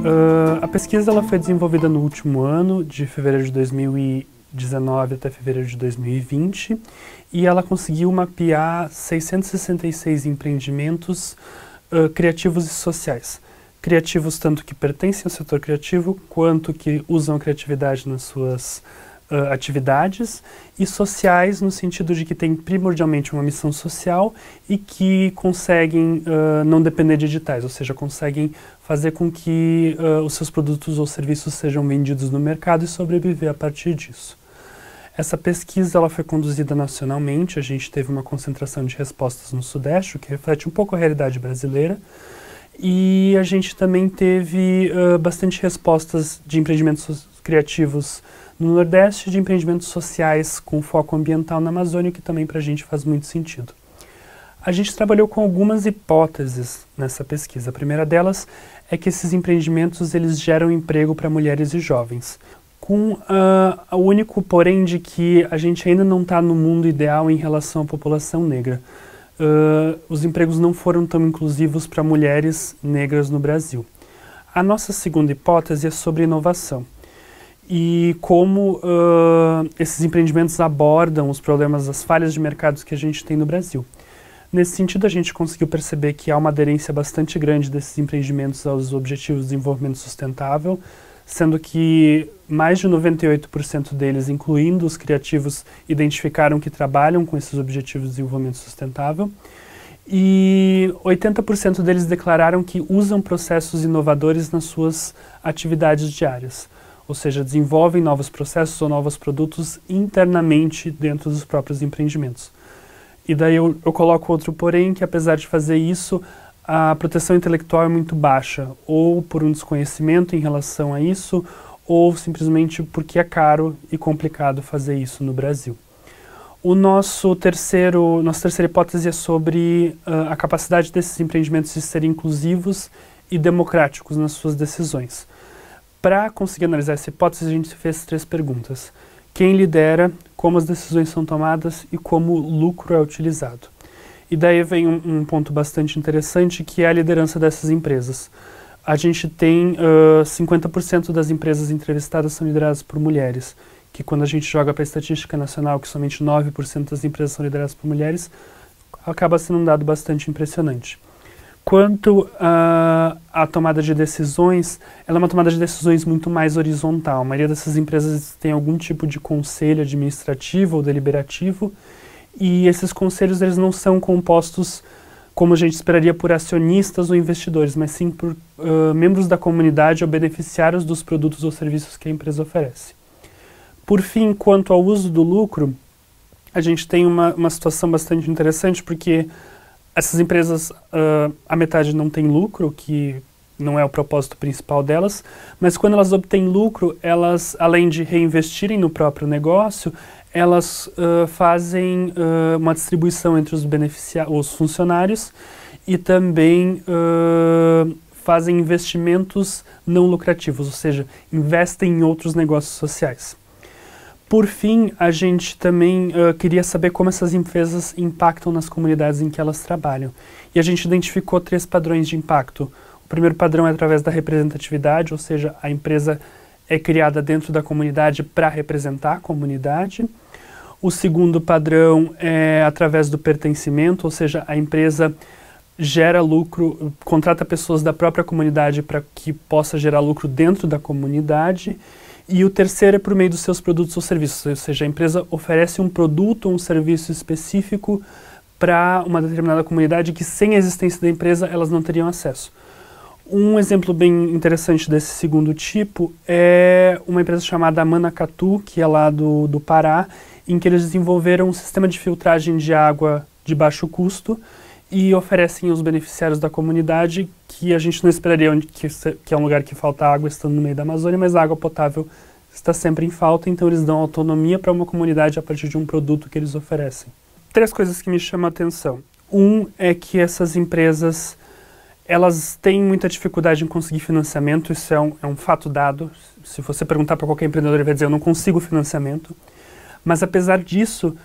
Uh, a pesquisa ela foi desenvolvida no último ano, de fevereiro de 2019 até fevereiro de 2020, e ela conseguiu mapear 666 empreendimentos uh, criativos e sociais. Criativos tanto que pertencem ao setor criativo, quanto que usam criatividade nas suas uh, atividades e sociais no sentido de que tem primordialmente uma missão social e que conseguem uh, não depender de editais, ou seja, conseguem fazer com que uh, os seus produtos ou serviços sejam vendidos no mercado e sobreviver a partir disso. Essa pesquisa ela foi conduzida nacionalmente, a gente teve uma concentração de respostas no Sudeste, o que reflete um pouco a realidade brasileira. E a gente também teve uh, bastante respostas de empreendimentos criativos no Nordeste de empreendimentos sociais com foco ambiental na Amazônia, que também para a gente faz muito sentido. A gente trabalhou com algumas hipóteses nessa pesquisa. A primeira delas é que esses empreendimentos eles geram emprego para mulheres e jovens. Com ah, o único porém de que a gente ainda não está no mundo ideal em relação à população negra. Uh, os empregos não foram tão inclusivos para mulheres negras no Brasil. A nossa segunda hipótese é sobre inovação e como uh, esses empreendimentos abordam os problemas, as falhas de mercados que a gente tem no Brasil. Nesse sentido, a gente conseguiu perceber que há uma aderência bastante grande desses empreendimentos aos Objetivos de Desenvolvimento Sustentável, sendo que mais de 98% deles, incluindo os criativos, identificaram que trabalham com esses Objetivos de Desenvolvimento Sustentável. E 80% deles declararam que usam processos inovadores nas suas atividades diárias ou seja, desenvolvem novos processos ou novos produtos internamente dentro dos próprios empreendimentos. E daí eu, eu coloco outro porém, que apesar de fazer isso, a proteção intelectual é muito baixa, ou por um desconhecimento em relação a isso, ou simplesmente porque é caro e complicado fazer isso no Brasil. O nosso terceiro, nossa terceira hipótese é sobre uh, a capacidade desses empreendimentos de serem inclusivos e democráticos nas suas decisões. Para conseguir analisar essa hipótese, a gente fez três perguntas. Quem lidera, como as decisões são tomadas e como o lucro é utilizado. E daí vem um, um ponto bastante interessante, que é a liderança dessas empresas. A gente tem uh, 50% das empresas entrevistadas são lideradas por mulheres, que quando a gente joga para a estatística nacional, que somente 9% das empresas são lideradas por mulheres, acaba sendo um dado bastante impressionante quanto uh, a tomada de decisões, ela é uma tomada de decisões muito mais horizontal. A maioria dessas empresas tem algum tipo de conselho administrativo ou deliberativo, e esses conselhos eles não são compostos como a gente esperaria por acionistas ou investidores, mas sim por uh, membros da comunidade ou beneficiários dos produtos ou serviços que a empresa oferece. Por fim, quanto ao uso do lucro, a gente tem uma, uma situação bastante interessante, porque essas empresas, uh, a metade não tem lucro, que não é o propósito principal delas, mas quando elas obtêm lucro, elas, além de reinvestirem no próprio negócio, elas uh, fazem uh, uma distribuição entre os, os funcionários e também uh, fazem investimentos não lucrativos, ou seja, investem em outros negócios sociais. Por fim, a gente também uh, queria saber como essas empresas impactam nas comunidades em que elas trabalham. E a gente identificou três padrões de impacto. O primeiro padrão é através da representatividade, ou seja, a empresa é criada dentro da comunidade para representar a comunidade. O segundo padrão é através do pertencimento, ou seja, a empresa gera lucro, contrata pessoas da própria comunidade para que possa gerar lucro dentro da comunidade. E o terceiro é por meio dos seus produtos ou serviços, ou seja, a empresa oferece um produto ou um serviço específico para uma determinada comunidade que sem a existência da empresa elas não teriam acesso. Um exemplo bem interessante desse segundo tipo é uma empresa chamada Manacatu, que é lá do, do Pará, em que eles desenvolveram um sistema de filtragem de água de baixo custo e oferecem os beneficiários da comunidade que a gente não esperaria onde, que, que é um lugar que falta água estando no meio da Amazônia, mas a água potável está sempre em falta, então eles dão autonomia para uma comunidade a partir de um produto que eles oferecem. Três coisas que me chamam a atenção. Um é que essas empresas elas têm muita dificuldade em conseguir financiamento, isso é um, é um fato dado. Se você perguntar para qualquer empreendedor, ele vai dizer: Eu não consigo financiamento. Mas apesar disso,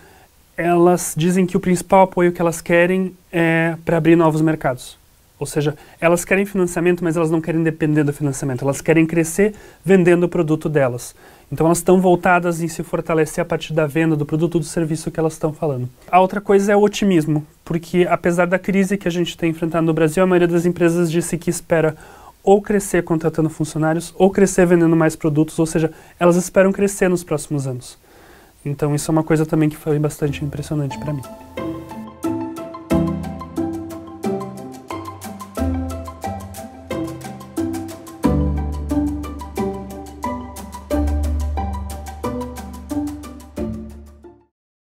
elas dizem que o principal apoio que elas querem é para abrir novos mercados. Ou seja, elas querem financiamento, mas elas não querem depender do financiamento. Elas querem crescer vendendo o produto delas. Então elas estão voltadas em se fortalecer a partir da venda do produto ou do serviço que elas estão falando. A outra coisa é o otimismo, porque apesar da crise que a gente tem enfrentado no Brasil, a maioria das empresas disse que espera ou crescer contratando funcionários, ou crescer vendendo mais produtos, ou seja, elas esperam crescer nos próximos anos. Então isso é uma coisa também que foi bastante impressionante para mim.